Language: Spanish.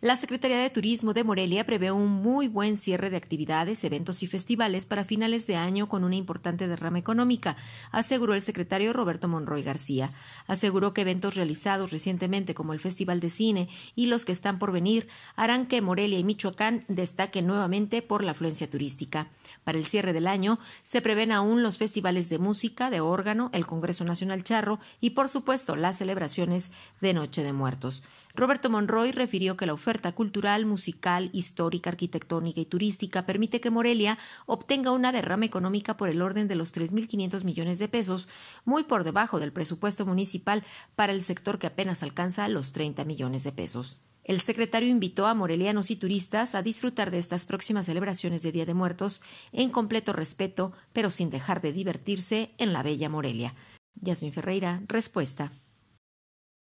La Secretaría de Turismo de Morelia prevé un muy buen cierre de actividades, eventos y festivales para finales de año con una importante derrama económica, aseguró el secretario Roberto Monroy García. Aseguró que eventos realizados recientemente como el Festival de Cine y los que están por venir harán que Morelia y Michoacán destaquen nuevamente por la afluencia turística. Para el cierre del año se prevén aún los festivales de música, de órgano, el Congreso Nacional Charro y, por supuesto, las celebraciones de Noche de Muertos. Roberto Monroy refirió que la oferta cultural, musical, histórica, arquitectónica y turística permite que Morelia obtenga una derrama económica por el orden de los 3.500 millones de pesos, muy por debajo del presupuesto municipal para el sector que apenas alcanza los 30 millones de pesos. El secretario invitó a morelianos y turistas a disfrutar de estas próximas celebraciones de Día de Muertos en completo respeto, pero sin dejar de divertirse en la bella Morelia. Yasmin Ferreira, respuesta.